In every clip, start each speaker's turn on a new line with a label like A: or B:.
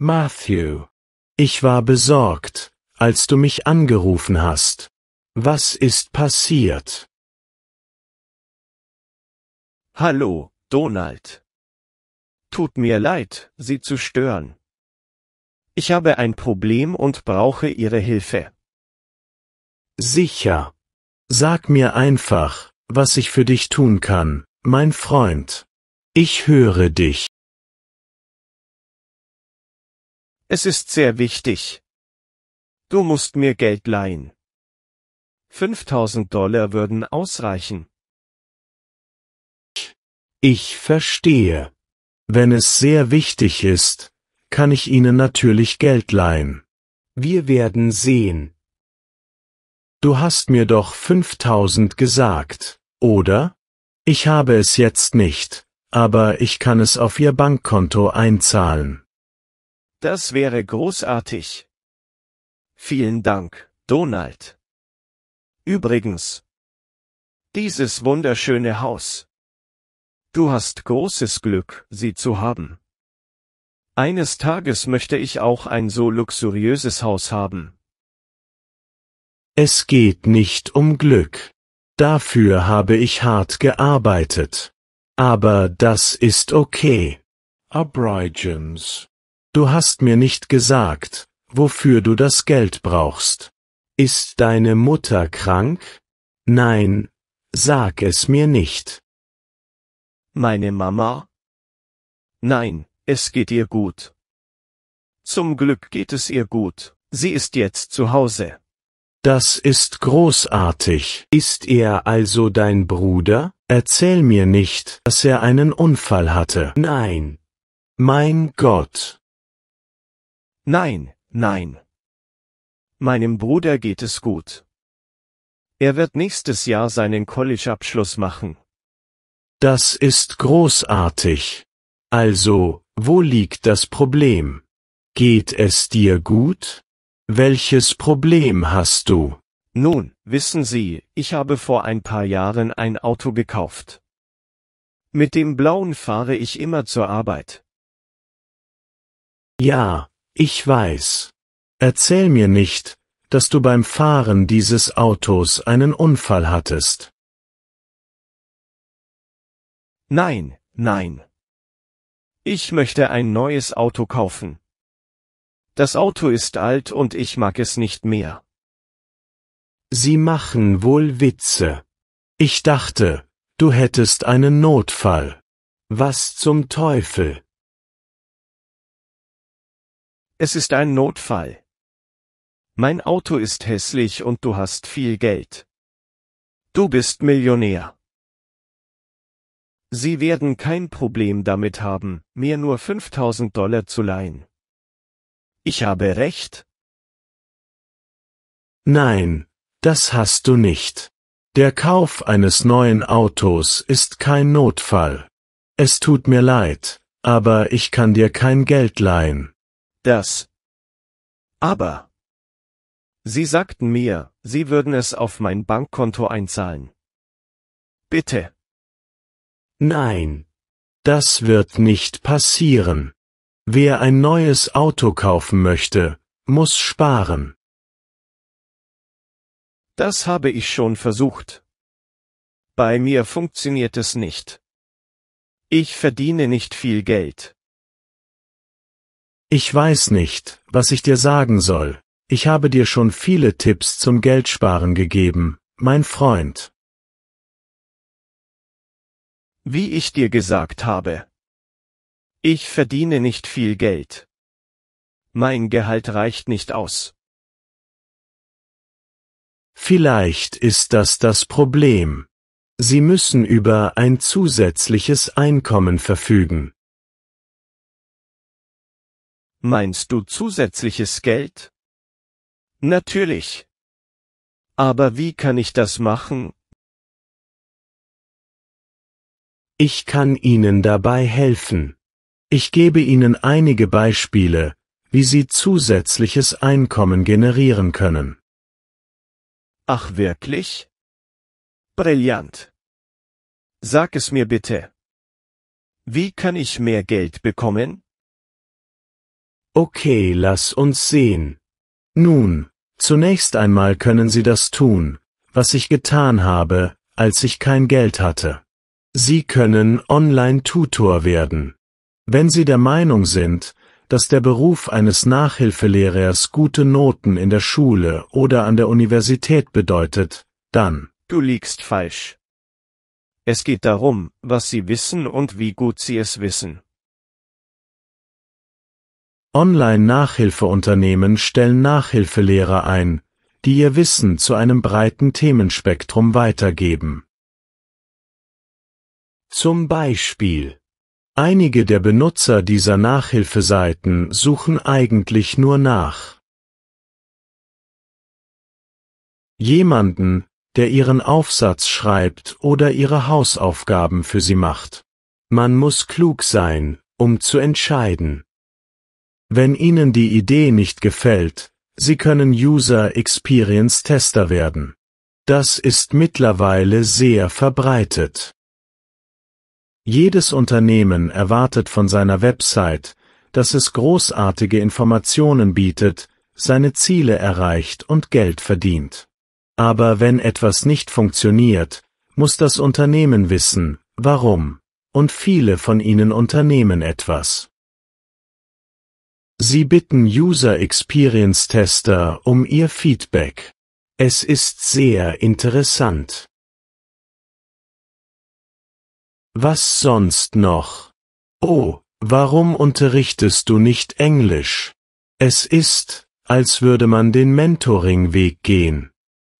A: Matthew. Ich war besorgt, als du mich angerufen hast. Was ist passiert?
B: Hallo, Donald. Tut mir leid, Sie zu stören. Ich habe ein Problem und brauche Ihre Hilfe.
A: Sicher. Sag mir einfach, was ich für dich tun kann, mein Freund. Ich höre dich.
B: Es ist sehr wichtig. Du musst mir Geld leihen. 5000 Dollar würden ausreichen.
A: Ich verstehe. Wenn es sehr wichtig ist, kann ich Ihnen natürlich Geld leihen. Wir werden sehen. Du hast mir doch 5000 gesagt, oder? Ich habe es jetzt nicht, aber ich kann es auf Ihr Bankkonto einzahlen.
B: Das wäre großartig. Vielen Dank, Donald. Übrigens. Dieses wunderschöne Haus. Du hast großes Glück, sie zu haben. Eines Tages möchte ich auch ein so luxuriöses Haus haben.
A: Es geht nicht um Glück. Dafür habe ich hart gearbeitet. Aber das ist okay. Abrijans. Du hast mir nicht gesagt, wofür du das Geld brauchst. Ist deine Mutter krank? Nein, sag es mir nicht.
B: Meine Mama? Nein, es geht ihr gut. Zum Glück geht es ihr gut, sie ist jetzt zu Hause.
A: Das ist großartig. Ist er also dein Bruder? Erzähl mir nicht, dass er einen Unfall hatte. Nein. Mein Gott.
B: Nein, nein. Meinem Bruder geht es gut. Er wird nächstes Jahr seinen College-Abschluss machen.
A: Das ist großartig. Also, wo liegt das Problem? Geht es dir gut? Welches Problem hast du?
B: Nun, wissen Sie, ich habe vor ein paar Jahren ein Auto gekauft. Mit dem blauen fahre ich immer zur Arbeit.
A: Ja, ich weiß. Erzähl mir nicht, dass du beim Fahren dieses Autos einen Unfall hattest.
B: Nein, nein. Ich möchte ein neues Auto kaufen. Das Auto ist alt und ich mag es nicht mehr.
A: Sie machen wohl Witze. Ich dachte, du hättest einen Notfall. Was zum Teufel?
B: Es ist ein Notfall. Mein Auto ist hässlich und du hast viel Geld. Du bist Millionär. Sie werden kein Problem damit haben, mir nur 5000 Dollar zu leihen. Ich habe recht?
A: Nein, das hast du nicht. Der Kauf eines neuen Autos ist kein Notfall. Es tut mir leid, aber ich kann dir kein Geld leihen das.
B: Aber. Sie sagten mir, Sie würden es auf mein Bankkonto einzahlen. Bitte.
A: Nein. Das wird nicht passieren. Wer ein neues Auto kaufen möchte, muss sparen.
B: Das habe ich schon versucht. Bei mir funktioniert es nicht. Ich verdiene nicht viel Geld.
A: Ich weiß nicht, was ich dir sagen soll. Ich habe dir schon viele Tipps zum Geldsparen gegeben, mein Freund.
B: Wie ich dir gesagt habe. Ich verdiene nicht viel Geld. Mein Gehalt reicht nicht aus.
A: Vielleicht ist das das Problem. Sie müssen über ein zusätzliches Einkommen verfügen.
B: Meinst du zusätzliches Geld? Natürlich. Aber wie kann ich das machen?
A: Ich kann Ihnen dabei helfen. Ich gebe Ihnen einige Beispiele, wie Sie zusätzliches Einkommen generieren können.
B: Ach wirklich? Brillant. Sag es mir bitte. Wie kann ich mehr Geld bekommen?
A: Okay, lass uns sehen. Nun, zunächst einmal können Sie das tun, was ich getan habe, als ich kein Geld hatte. Sie können Online-Tutor werden. Wenn Sie der Meinung sind, dass der Beruf eines Nachhilfelehrers gute Noten in der Schule oder an der Universität bedeutet, dann
B: Du liegst falsch. Es geht darum, was Sie wissen und wie gut Sie es wissen.
A: Online-Nachhilfeunternehmen stellen Nachhilfelehrer ein, die ihr Wissen zu einem breiten Themenspektrum weitergeben. Zum Beispiel. Einige der Benutzer dieser Nachhilfeseiten suchen eigentlich nur nach jemanden, der ihren Aufsatz schreibt oder ihre Hausaufgaben für sie macht. Man muss klug sein, um zu entscheiden, wenn Ihnen die Idee nicht gefällt, Sie können User Experience Tester werden. Das ist mittlerweile sehr verbreitet. Jedes Unternehmen erwartet von seiner Website, dass es großartige Informationen bietet, seine Ziele erreicht und Geld verdient. Aber wenn etwas nicht funktioniert, muss das Unternehmen wissen, warum. Und viele von ihnen unternehmen etwas. Sie bitten User Experience Tester um ihr Feedback. Es ist sehr interessant. Was sonst noch? Oh, warum unterrichtest du nicht Englisch? Es ist, als würde man den Mentoring-Weg gehen.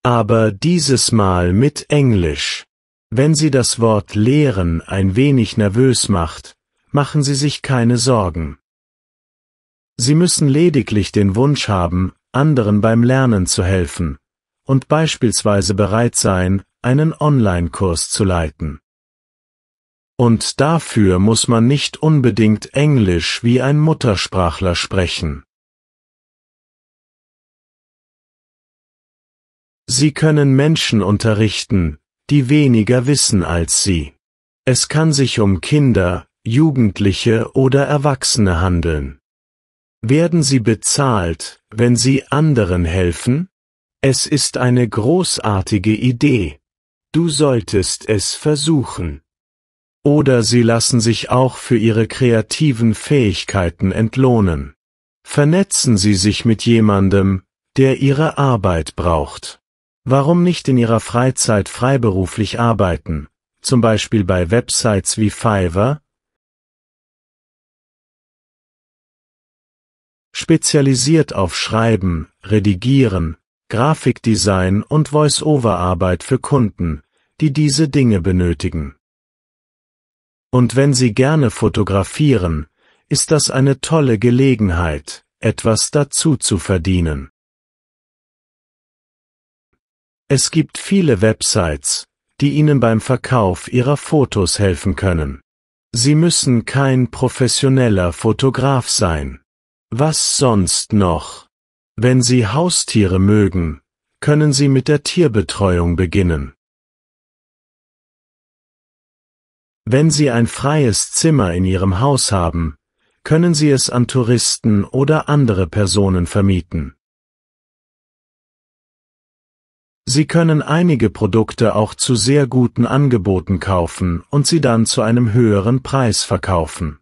A: Aber dieses Mal mit Englisch. Wenn Sie das Wort Lehren ein wenig nervös macht, machen Sie sich keine Sorgen. Sie müssen lediglich den Wunsch haben, anderen beim Lernen zu helfen und beispielsweise bereit sein, einen Online-Kurs zu leiten. Und dafür muss man nicht unbedingt Englisch wie ein Muttersprachler sprechen. Sie können Menschen unterrichten, die weniger wissen als Sie. Es kann sich um Kinder, Jugendliche oder Erwachsene handeln. Werden sie bezahlt, wenn sie anderen helfen? Es ist eine großartige Idee. Du solltest es versuchen. Oder sie lassen sich auch für ihre kreativen Fähigkeiten entlohnen. Vernetzen Sie sich mit jemandem, der Ihre Arbeit braucht. Warum nicht in Ihrer Freizeit freiberuflich arbeiten, zum Beispiel bei Websites
B: wie Fiverr,
A: spezialisiert auf Schreiben, Redigieren, Grafikdesign und Voice-over-Arbeit für Kunden, die diese Dinge benötigen. Und wenn Sie gerne fotografieren, ist das eine tolle Gelegenheit, etwas dazu zu verdienen. Es gibt viele Websites, die Ihnen beim Verkauf Ihrer Fotos helfen können. Sie müssen kein professioneller Fotograf sein. Was sonst noch? Wenn Sie Haustiere mögen, können Sie mit der Tierbetreuung beginnen. Wenn Sie ein freies Zimmer in Ihrem Haus haben, können Sie es an Touristen oder andere Personen vermieten. Sie können einige Produkte auch zu sehr guten Angeboten kaufen und sie dann zu einem höheren Preis verkaufen.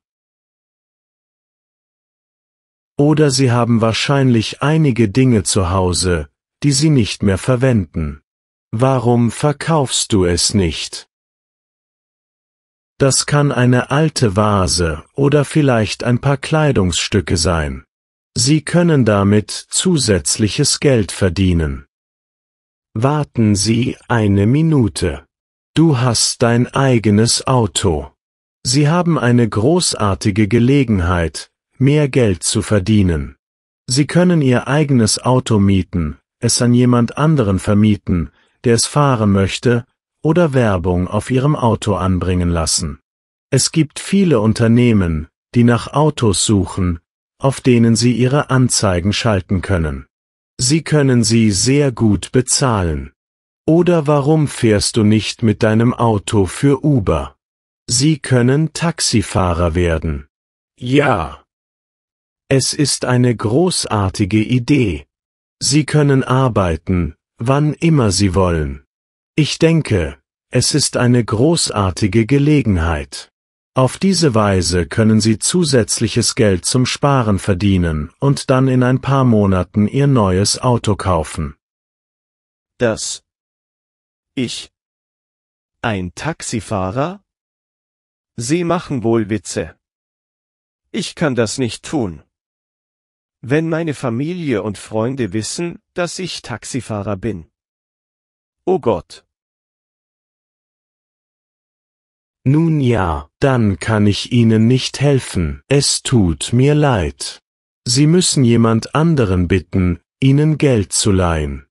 A: Oder Sie haben wahrscheinlich einige Dinge zu Hause, die Sie nicht mehr verwenden. Warum verkaufst du es nicht? Das kann eine alte Vase oder vielleicht ein paar Kleidungsstücke sein. Sie können damit zusätzliches Geld verdienen. Warten Sie eine Minute. Du hast dein eigenes Auto. Sie haben eine großartige Gelegenheit, mehr Geld zu verdienen. Sie können ihr eigenes Auto mieten, es an jemand anderen vermieten, der es fahren möchte, oder Werbung auf ihrem Auto anbringen lassen. Es gibt viele Unternehmen, die nach Autos suchen, auf denen sie ihre Anzeigen schalten können. Sie können sie sehr gut bezahlen. Oder warum fährst du nicht mit deinem Auto für Uber? Sie können Taxifahrer werden. Ja. Es ist eine großartige Idee. Sie können arbeiten, wann immer Sie wollen. Ich denke, es ist eine großartige Gelegenheit. Auf diese Weise können Sie zusätzliches Geld zum Sparen verdienen und dann in ein paar Monaten Ihr neues Auto kaufen.
B: Das. Ich. Ein Taxifahrer? Sie machen wohl Witze. Ich kann das nicht tun wenn meine Familie und Freunde wissen, dass ich Taxifahrer bin. Oh Gott. Nun ja,
A: dann kann ich Ihnen nicht helfen. Es tut mir leid. Sie müssen jemand anderen bitten, Ihnen Geld zu leihen.